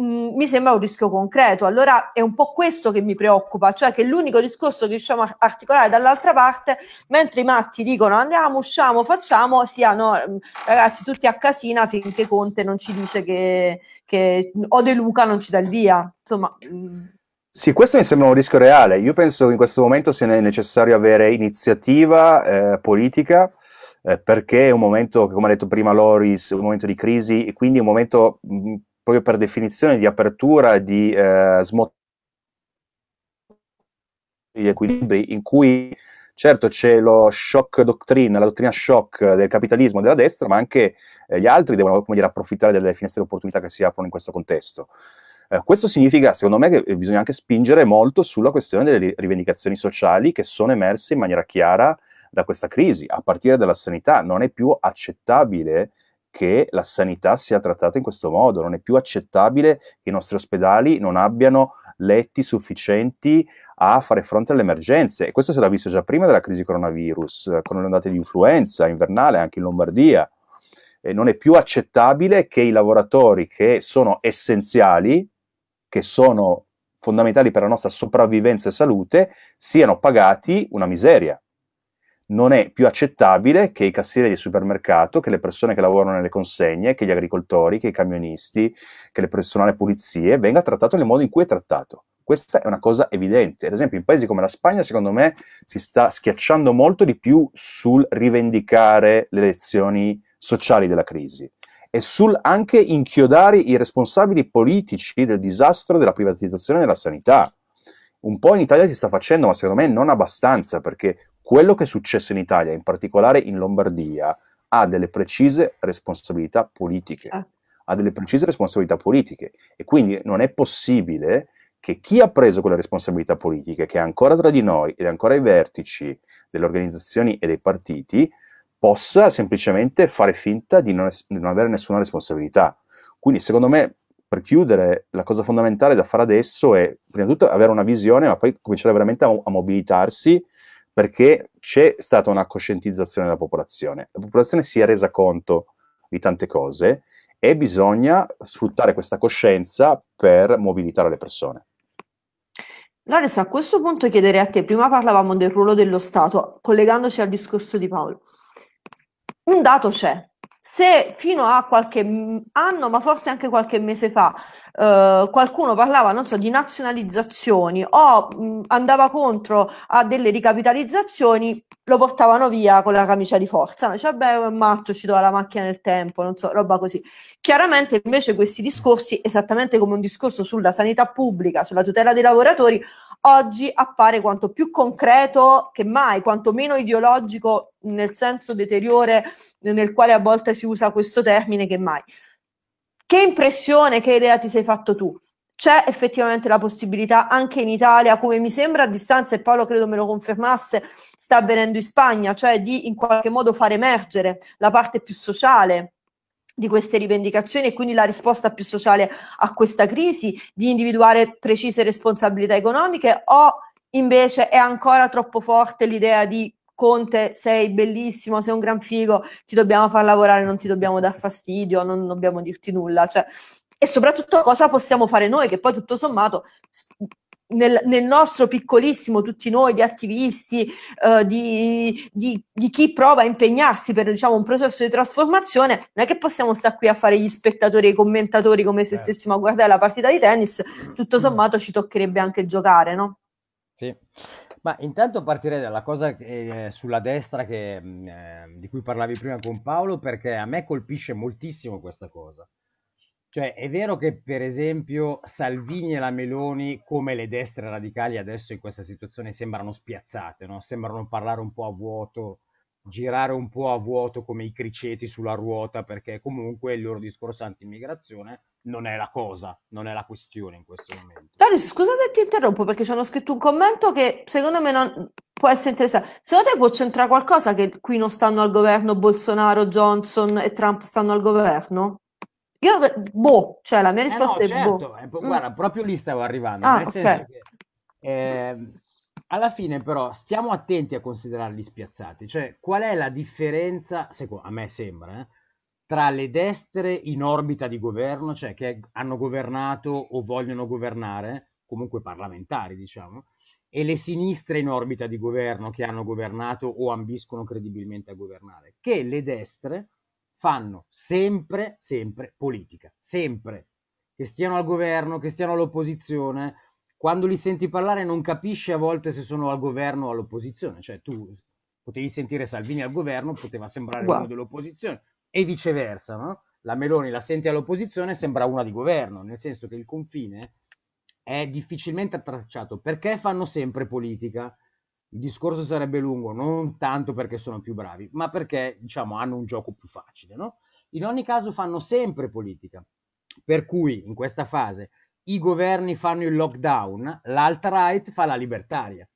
mh, mm, mi sembra un rischio concreto. Allora è un po' questo che mi preoccupa, cioè che l'unico discorso che riusciamo a articolare dall'altra parte, mentre i matti dicono andiamo, usciamo, facciamo, sia no, mm, ragazzi tutti a casina finché Conte non ci dice che, che o De Luca non ci dà il via. Insomma... Mh. Mm. Sì, questo mi sembra un rischio reale. Io penso che in questo momento sia necessario avere iniziativa eh, politica eh, perché è un momento, come ha detto prima Loris, un momento di crisi e quindi è un momento mh, proprio per definizione di apertura, di eh, smottamento degli equilibri in cui certo c'è lo shock doctrine, la dottrina shock del capitalismo della destra, ma anche eh, gli altri devono dire, approfittare delle finestre di opportunità che si aprono in questo contesto. Eh, questo significa, secondo me, che eh, bisogna anche spingere molto sulla questione delle rivendicazioni sociali che sono emerse in maniera chiara da questa crisi, a partire dalla sanità. Non è più accettabile che la sanità sia trattata in questo modo. Non è più accettabile che i nostri ospedali non abbiano letti sufficienti a fare fronte alle emergenze. E questo si era visto già prima della crisi coronavirus, con le ondate di influenza invernale anche in Lombardia. E non è più accettabile che i lavoratori che sono essenziali, che sono fondamentali per la nostra sopravvivenza e salute, siano pagati una miseria non è più accettabile che i cassieri del supermercato, che le persone che lavorano nelle consegne, che gli agricoltori, che i camionisti, che le personale pulizie venga trattato nel modo in cui è trattato. Questa è una cosa evidente. Ad esempio, in paesi come la Spagna, secondo me, si sta schiacciando molto di più sul rivendicare le lezioni sociali della crisi e sul anche inchiodare i responsabili politici del disastro della privatizzazione della sanità un po' in Italia si sta facendo, ma secondo me non abbastanza, perché quello che è successo in Italia, in particolare in Lombardia, ha delle precise responsabilità politiche. Ah. Ha delle precise responsabilità politiche. E quindi non è possibile che chi ha preso quelle responsabilità politiche, che è ancora tra di noi ed è ancora ai vertici delle organizzazioni e dei partiti, possa semplicemente fare finta di non, di non avere nessuna responsabilità. Quindi, secondo me, per chiudere, la cosa fondamentale da fare adesso è, prima di tutto, avere una visione, ma poi cominciare veramente a, a mobilitarsi perché c'è stata una coscientizzazione della popolazione, la popolazione si è resa conto di tante cose e bisogna sfruttare questa coscienza per mobilitare le persone. Lorenzo, a questo punto chiederei a te, prima parlavamo del ruolo dello Stato, collegandoci al discorso di Paolo. Un dato c'è, se fino a qualche anno, ma forse anche qualche mese fa, eh, qualcuno parlava, non so, di nazionalizzazioni o mh, mm, andava contro a delle ricapitalizzazioni, lo portavano via con la camicia di forza. No? Cioè, beh, è matto, ci dava la macchina nel tempo, non so, roba così. Chiaramente invece questi discorsi, esattamente come un discorso sulla sanità pubblica, sulla tutela dei lavoratori, oggi appare quanto più concreto che mai, quanto meno ideologico nel senso deteriore nel quale a volte si usa questo termine che mai che impressione, che idea ti sei fatto tu? C'è effettivamente la possibilità anche in Italia, come mi sembra a distanza, e Paolo credo me lo confermasse, sta avvenendo in Spagna, cioè di in qualche modo far emergere la parte più sociale di queste rivendicazioni e quindi la risposta più sociale a questa crisi, di individuare precise responsabilità economiche o invece è ancora troppo forte l'idea di Conte sei bellissimo, sei un gran figo, ti dobbiamo far lavorare, non ti dobbiamo dar fastidio, non dobbiamo dirti nulla, cioè, e soprattutto cosa possiamo fare noi, che poi tutto sommato nel, nel nostro piccolissimo, tutti noi di attivisti, eh, di, di, di, chi prova a impegnarsi per diciamo, un processo di trasformazione, non è che possiamo stare qui a fare gli spettatori e i commentatori come se certo. stessimo a guardare la partita di tennis, tutto mm. sommato ci toccherebbe anche giocare, no? Sì. Ma intanto partirei dalla cosa eh, sulla destra che, mm, eh, di cui parlavi prima con Paolo, perché a me colpisce moltissimo questa cosa. Cioè, è vero che, per esempio, Salvini e la Meloni, come le destre radicali adesso in questa situazione, sembrano spiazzate, no? sembrano parlare un po' a vuoto, girare un po' a vuoto come i criceti sulla ruota, perché comunque il loro discorso anti-immigrazione non è la cosa, non è la questione in questo momento. Loris, scusa se ti interrompo perché ci hanno scritto un commento che secondo me non può essere interessante. Secondo te può c'entrare qualcosa che qui non stanno al governo Bolsonaro, Johnson e Trump stanno al governo? Io, boh, cioè la mia eh, risposta eh no, è boh. certo. boh. Guarda, proprio lì stavo arrivando, ah, nel okay. senso che eh, alla fine però stiamo attenti a considerarli spiazzati, cioè qual è la differenza, secondo, a me sembra, eh, tra le destre in orbita di governo, cioè che hanno governato o vogliono governare, comunque parlamentari diciamo, e le sinistre in orbita di governo che hanno governato o ambiscono credibilmente a governare, che le destre fanno sempre, sempre politica, sempre, che stiano al governo, che stiano all'opposizione, quando li senti parlare non capisci a volte se sono al governo o all'opposizione, cioè tu potevi sentire Salvini al governo, poteva sembrare uno dell'opposizione, e viceversa, no? La Meloni la senti all'opposizione sembra una di governo, nel senso che il confine è difficilmente tracciato perché fanno sempre politica. Il discorso sarebbe lungo, non tanto perché sono più bravi, ma perché diciamo hanno un gioco più facile, no? In ogni caso fanno sempre politica. Per cui in questa fase i governi fanno il lockdown, l'alt-right fa la libertaria.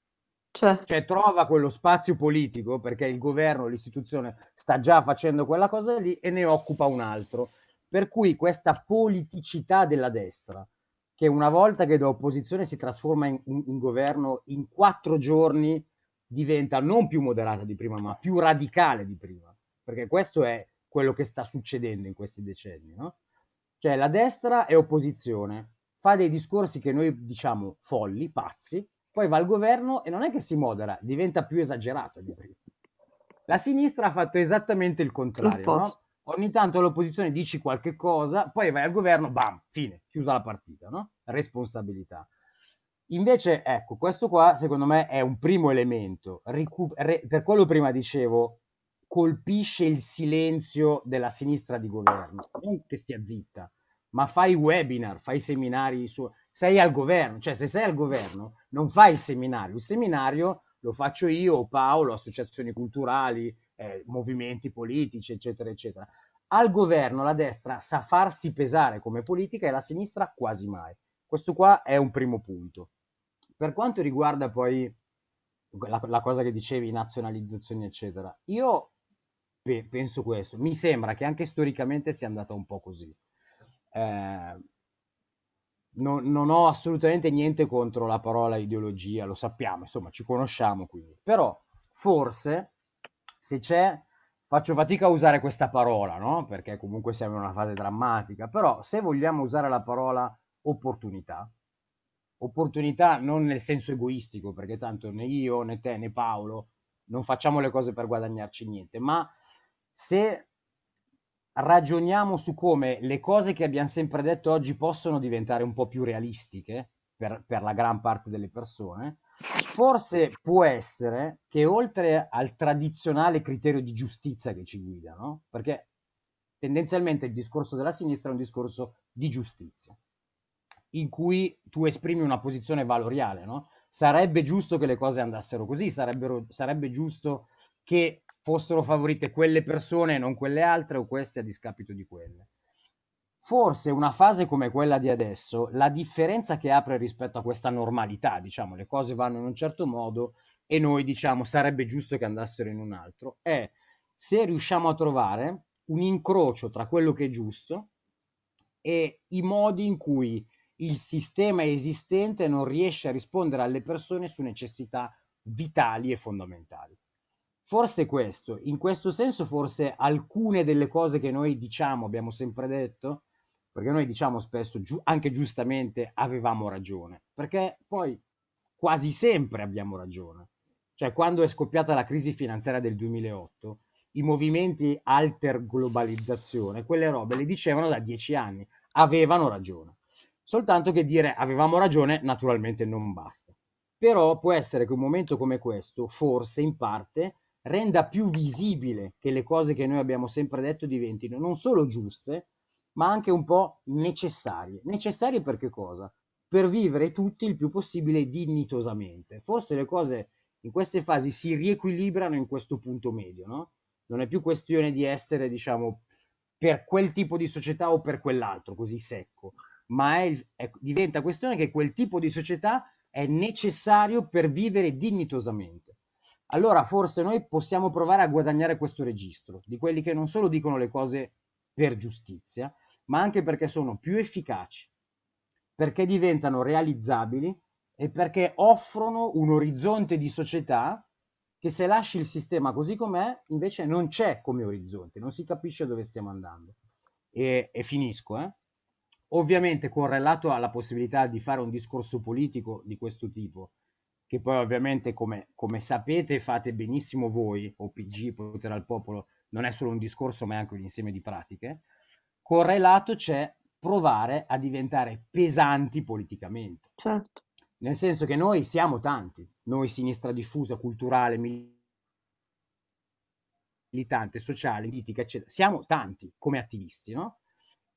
Certo. Cioè trova quello spazio politico perché il governo, l'istituzione sta già facendo quella cosa lì e ne occupa un altro. Per cui questa politicità della destra, che una volta che da opposizione si trasforma in, in, in governo, in quattro giorni diventa non più moderata di prima, ma più radicale di prima. Perché questo è quello che sta succedendo in questi decenni, no? Cioè la destra è opposizione, fa dei discorsi che noi diciamo folli, pazzi, poi va al governo e non è che si modera, diventa più esagerata di prima. La sinistra ha fatto esattamente il contrario, no? Ogni tanto l'opposizione dici qualche cosa, poi vai al governo, bam, fine, chiusa la partita, no? Responsabilità. Invece, ecco, questo qua secondo me è un primo elemento. Recu- re- per quello prima dicevo, colpisce il silenzio della sinistra di governo, non che stia zitta, ma fai webinar, fai seminari su sei al governo, cioè se sei al governo non fai il seminario, il seminario lo faccio io, Paolo, associazioni culturali, eh, movimenti politici, eccetera, eccetera. Al governo la destra sa farsi pesare come politica e la sinistra quasi mai. Questo qua è un primo punto. Per quanto riguarda poi la, la cosa che dicevi, nazionalizzazioni, eccetera, io pe- penso questo. Mi sembra che anche storicamente sia andata un po' così. Eh, non, non, ho assolutamente niente contro la parola ideologia, lo sappiamo, insomma, ci conosciamo quindi. Però forse se c'è, faccio fatica a usare questa parola, no? Perché comunque siamo in una fase drammatica, però se vogliamo usare la parola opportunità, opportunità non nel senso egoistico, perché tanto né io né te né Paolo non facciamo le cose per guadagnarci niente, ma se ragioniamo su come le cose che abbiamo sempre detto oggi possono diventare un po' più realistiche per, per la gran parte delle persone, forse può essere che oltre al tradizionale criterio di giustizia che ci guida, no? perché tendenzialmente il discorso della sinistra è un discorso di giustizia, in cui tu esprimi una posizione valoriale, no? sarebbe giusto che le cose andassero così, sarebbe giusto che fossero favorite quelle persone e non quelle altre o queste a discapito di quelle. Forse una fase come quella di adesso, la differenza che apre rispetto a questa normalità, diciamo, le cose vanno in un certo modo e noi diciamo sarebbe giusto che andassero in un altro, è se riusciamo a trovare un incrocio tra quello che è giusto e i modi in cui il sistema esistente non riesce a rispondere alle persone su necessità vitali e fondamentali. Forse questo, in questo senso forse alcune delle cose che noi diciamo, abbiamo sempre detto, perché noi diciamo spesso, giu- anche giustamente, avevamo ragione, perché poi quasi sempre abbiamo ragione. Cioè quando è scoppiata la crisi finanziaria del 2008, i movimenti alter globalizzazione, quelle robe le dicevano da dieci anni, avevano ragione. Soltanto che dire avevamo ragione naturalmente non basta. Però può essere che un momento come questo, forse in parte, renda più visibile che le cose che noi abbiamo sempre detto diventino non solo giuste, ma anche un po' necessarie. Necessarie per che cosa? Per vivere tutti il più possibile dignitosamente. Forse le cose in queste fasi si riequilibrano in questo punto medio, no? Non è più questione di essere, diciamo, per quel tipo di società o per quell'altro, così secco, ma è, è, diventa questione che quel tipo di società è necessario per vivere dignitosamente allora forse noi possiamo provare a guadagnare questo registro di quelli che non solo dicono le cose per giustizia, ma anche perché sono più efficaci, perché diventano realizzabili e perché offrono un orizzonte di società che se lasci il sistema così com'è, invece non c'è come orizzonte, non si capisce dove stiamo andando. E, e finisco, eh? ovviamente correlato alla possibilità di fare un discorso politico di questo tipo che poi ovviamente come, come sapete fate benissimo voi, OPG, potere al popolo, non è solo un discorso ma è anche un insieme di pratiche, correlato c'è provare a diventare pesanti politicamente. Certo. Nel senso che noi siamo tanti, noi sinistra diffusa, culturale, militante, sociale, politica, eccetera, siamo tanti come attivisti, no?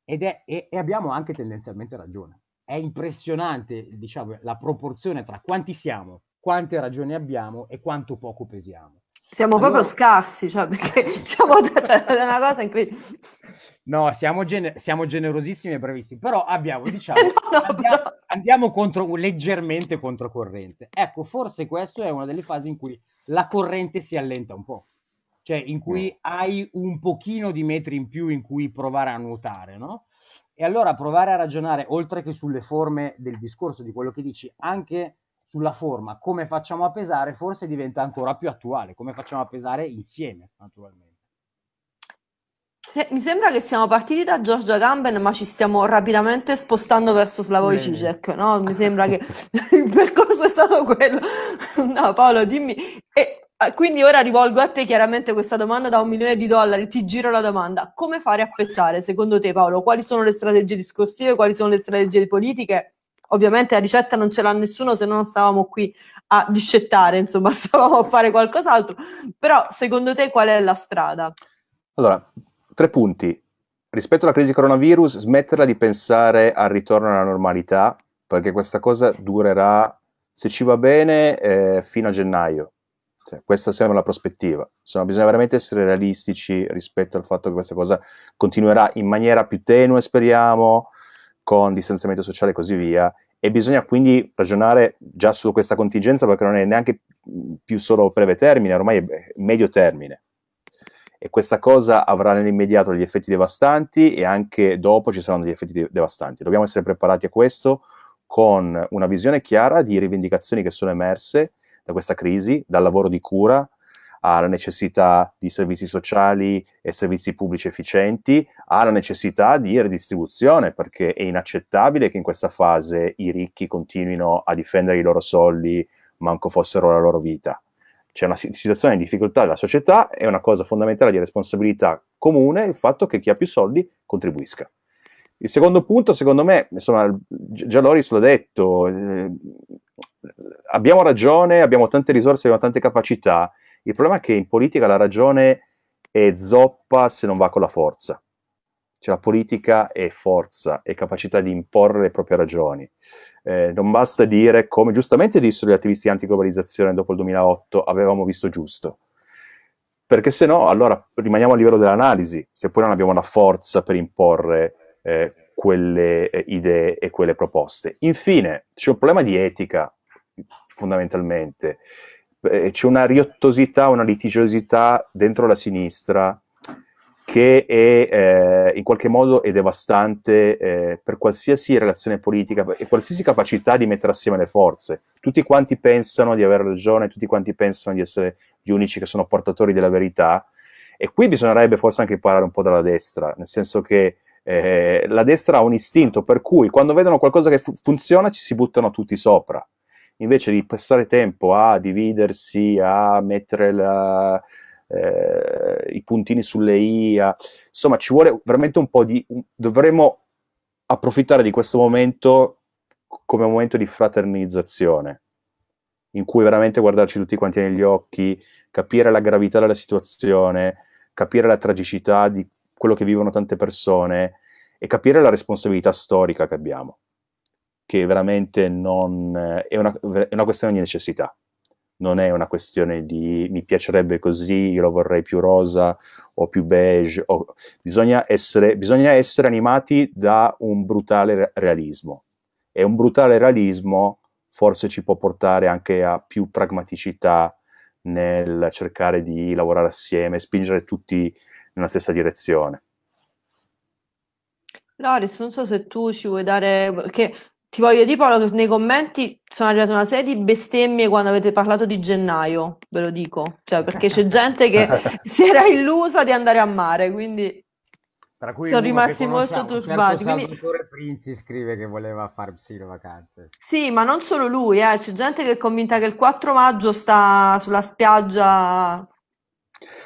Ed è, e, e abbiamo anche tendenzialmente ragione è impressionante diciamo, la proporzione tra quanti siamo, quante ragioni abbiamo e quanto poco pesiamo. Siamo allora... proprio scarsi, cioè, perché siamo cioè, è una cosa in cui... No, siamo, gener- siamo, generosissimi e bravissimi, però abbiamo, diciamo, no, andiamo, no. andiamo contro, leggermente controcorrente. Ecco, forse questa è una delle fasi in cui la corrente si allenta un po', cioè in cui mm. hai un pochino di metri in più in cui provare a nuotare, no? E allora provare a ragionare, oltre che sulle forme del discorso, di quello che dici, anche sulla forma, come facciamo a pesare, forse diventa ancora più attuale, come facciamo a pesare insieme, naturalmente. Se, mi sembra che siamo partiti da Giorgia Gamben, ma ci stiamo rapidamente spostando verso Slavoj Žižek, no? Mi sembra che il percorso è stato quello. No, Paolo, dimmi. E, eh, quindi ora rivolgo a te chiaramente questa domanda da un milione di dollari, ti giro la domanda. Come fare a pezzare, secondo te Paolo? Quali sono le strategie discorsive, quali sono le strategie politiche? Ovviamente la ricetta non ce l'ha nessuno se non stavamo qui a discettare, insomma, stavamo a fare qualcos'altro. Però secondo te qual è la strada? Allora, Tre punti. Rispetto alla crisi coronavirus, smetterla di pensare al ritorno alla normalità, perché questa cosa durerà, se ci va bene, eh, fino a gennaio. Cioè, questa sembra la prospettiva. Insomma, bisogna veramente essere realistici rispetto al fatto che questa cosa continuerà in maniera più tenue, speriamo, con distanziamento sociale e così via. E bisogna quindi ragionare già su questa contingenza perché non è neanche più solo breve termine, ormai è medio termine e questa cosa avrà nell'immediato degli effetti devastanti e anche dopo ci saranno degli effetti de- devastanti. Dobbiamo essere preparati a questo con una visione chiara di rivendicazioni che sono emerse da questa crisi, dal lavoro di cura alla necessità di servizi sociali e servizi pubblici efficienti, alla necessità di redistribuzione, perché è inaccettabile che in questa fase i ricchi continuino a difendere i loro soldi, manco fossero la loro vita c'è una situazione di difficoltà della società, è una cosa fondamentale di responsabilità comune il fatto che chi ha più soldi contribuisca. Il secondo punto, secondo me, insomma, già Loris l'ha detto, eh, abbiamo ragione, abbiamo tante risorse, abbiamo tante capacità, il problema è che in politica la ragione è zoppa se non va con la forza. Cioè la politica è forza, è capacità di imporre le proprie ragioni. Eh, non basta dire, come giustamente dissero gli attivisti anti-globalizzazione dopo il 2008, avevamo visto giusto. Perché se no, allora rimaniamo a livello dell'analisi, se poi non abbiamo la forza per imporre eh, quelle eh, idee e quelle proposte. Infine, c'è un problema di etica, fondamentalmente. c'è una riottosità, una litigiosità dentro la sinistra che è eh, in qualche modo è devastante eh, per qualsiasi relazione politica e qualsiasi capacità di mettere assieme le forze. Tutti quanti pensano di avere ragione, tutti quanti pensano di essere gli unici che sono portatori della verità e qui bisognerebbe forse anche imparare un po' dalla destra, nel senso che eh, la destra ha un istinto per cui quando vedono qualcosa che fu- funziona ci si buttano tutti sopra. Invece di passare tempo a dividersi, a mettere la, eh, i puntini sulle IA. Insomma, ci vuole veramente un po' di... dovremmo approfittare di questo momento come un momento di fraternizzazione, in cui veramente guardarci tutti quanti negli occhi, capire la gravità della situazione, capire la tragicità di quello che vivono tante persone e capire la responsabilità storica che abbiamo, che veramente non, eh, è, una, è una questione di necessità non è una questione di mi piacerebbe così, io lo vorrei più rosa o più beige. O... Bisogna, essere, bisogna, essere, animati da un brutale realismo. E un brutale realismo forse ci può portare anche a più pragmaticità nel cercare di lavorare assieme, spingere tutti nella stessa direzione. Loris, non so se tu ci vuoi dare, che ti voglio dire Paolo che nei commenti sono arrivate una serie di bestemmie quando avete parlato di gennaio, ve lo dico, cioè perché c'è gente che si era illusa di andare a mare, quindi sono rimasti molto certo turbati. Certo quindi... Princi scrive che voleva farsi le vacanze. Sì, ma non solo lui, eh. c'è gente che è convinta che il 4 maggio sta sulla spiaggia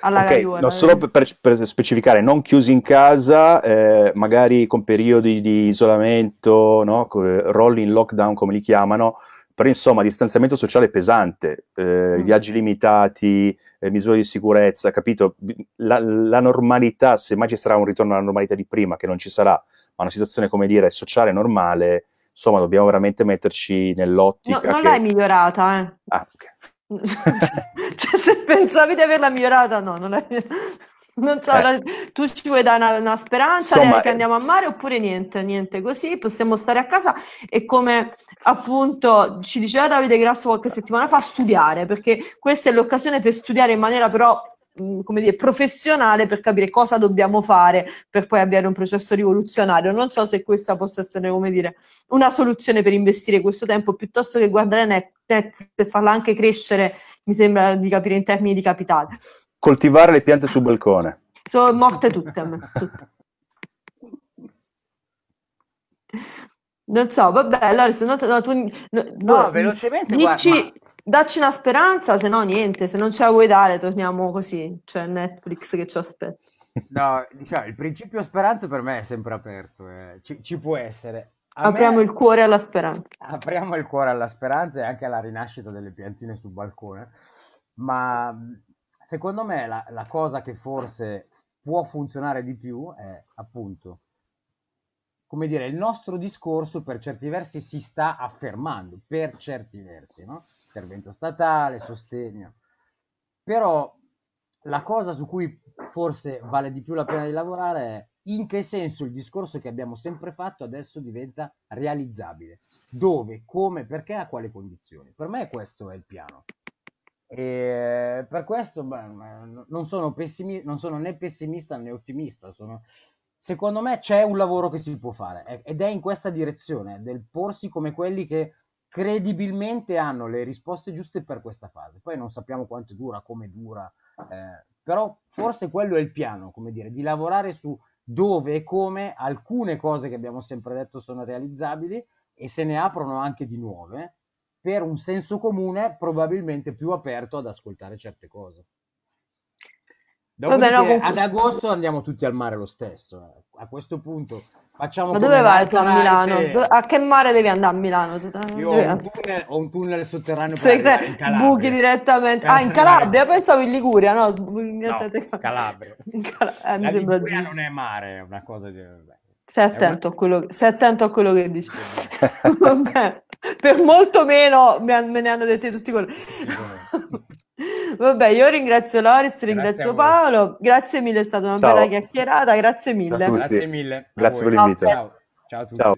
alla okay, Gaiuola. No, solo per, per, specificare, non chiusi in casa, eh, magari con periodi di isolamento, no? roll in lockdown come li chiamano, però insomma distanziamento sociale pesante, eh, mm. viaggi limitati, eh, misure di sicurezza, capito? La, la normalità, mai ci sarà un ritorno alla normalità di prima, che non ci sarà, ma una situazione, come dire, sociale normale, insomma dobbiamo veramente metterci nell'ottica. No, non che... l'hai migliorata, eh. Ah, ok. Cioè, cioè, se pensavi di averla migliorata, no, non è non so, eh. tu ci vuoi dare una, una speranza Insomma, che eh. andiamo a mare oppure niente, niente così, possiamo stare a casa e come appunto ci diceva Davide Grasso qualche settimana fa, studiare, perché questa è l'occasione per studiare in maniera però Mm, come dire, professionale per capire cosa dobbiamo fare per poi avviare un processo rivoluzionario. Non so se questa possa essere, come dire, una soluzione per investire questo tempo, piuttosto che guardare Netflix e farla anche crescere, mi sembra di capire in termini di capitale. Coltivare le piante sul balcone. Sono morte tutte. tutte. Non so, vabbè, allora se no, no tu... No, no velocemente, dici, guarda, Dacci una speranza, se no niente, se non ce la vuoi dare torniamo così, cioè Netflix che ci aspetta. No, diciamo, il principio speranza per me è sempre aperto, eh. ci, ci, può essere. A apriamo me... il cuore alla speranza. Apriamo il cuore alla speranza e anche alla rinascita delle piantine sul balcone, ma secondo me la, la cosa che forse può funzionare di più è appunto come dire, il nostro discorso per certi versi si sta affermando, per certi versi, no? intervento statale, sostegno. Però la cosa su cui forse vale di più la pena di lavorare è in che senso il discorso che abbiamo sempre fatto adesso diventa realizzabile, dove, come, perché, a quali condizioni. Per me questo è il piano. E per questo beh, non, sono pessimi- non sono né pessimista né ottimista, sono secondo me c'è un lavoro che si può fare ed è in questa direzione, del porsi come quelli che credibilmente hanno le risposte giuste per questa fase. Poi non sappiamo quanto dura, come dura, eh, però forse quello è il piano, come dire, di lavorare su dove e come alcune cose che abbiamo sempre detto sono realizzabili e se ne aprono anche di nuove per un senso comune probabilmente più aperto ad ascoltare certe cose. Dopodiché, Vabbè, no, ad agosto andiamo tutti al mare lo stesso. Eh. A questo punto facciamo... Ma dove vai tu a Milano? A che mare devi andare a Milano? Io ho un tunnel, ho un tunnel sotterraneo Segre- per Sbuchi direttamente. Ah, in Calabria? Pensavo in Liguria, no? no Calabria. In Cal- eh, mi sembra Liguria non è mare, è una cosa di... Beh. Stai attento, un... a quello, stai attento a quello che dici. per molto meno me, ne hanno detto tutti quelli. Vabbè, io ringrazio Loris, grazie ringrazio Paolo, grazie mille, è stata una Ciao. bella chiacchierata, grazie mille. Grazie mille. Grazie per l'invito. Ciao. Ciao a tutti. Ciao.